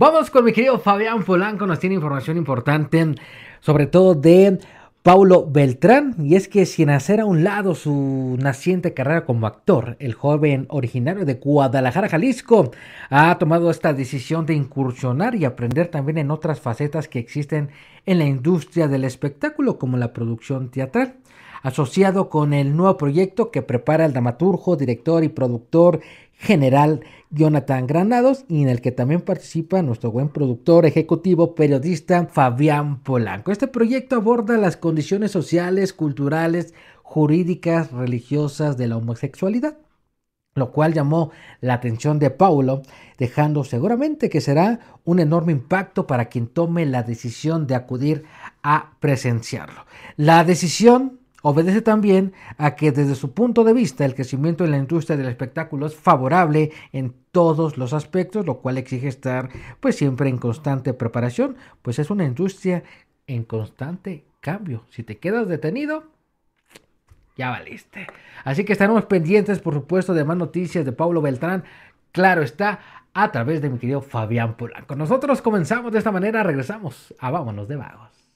Vamos con mi querido Fabián Polanco, nos tiene información importante, sobre todo de Paulo Beltrán, y es que sin hacer a un lado su naciente carrera como actor, el joven originario de Guadalajara, Jalisco, ha tomado esta decisión de incursionar y aprender también en otras facetas que existen en la industria del espectáculo, como la producción teatral asociado con el nuevo proyecto que prepara el dramaturgo, director y productor general Jonathan Granados y en el que también participa nuestro buen productor ejecutivo periodista Fabián Polanco. Este proyecto aborda las condiciones sociales, culturales, jurídicas, religiosas de la homosexualidad lo cual llamó la atención de Paulo, dejando seguramente que será un enorme impacto para quien tome la decisión de acudir a presenciarlo. La decisión obedece también a que desde su punto de vista el crecimiento en la industria del espectáculo es favorable en todos los aspectos, lo cual exige estar pues siempre en constante preparación, pues es una industria en constante cambio. Si te quedas detenido, ya valiste. Así que estaremos pendientes, por supuesto, de más noticias de Pablo Beltrán. Claro está, a través de mi querido Fabián Polanco. Nosotros comenzamos de esta manera, regresamos a Vámonos de Vagos.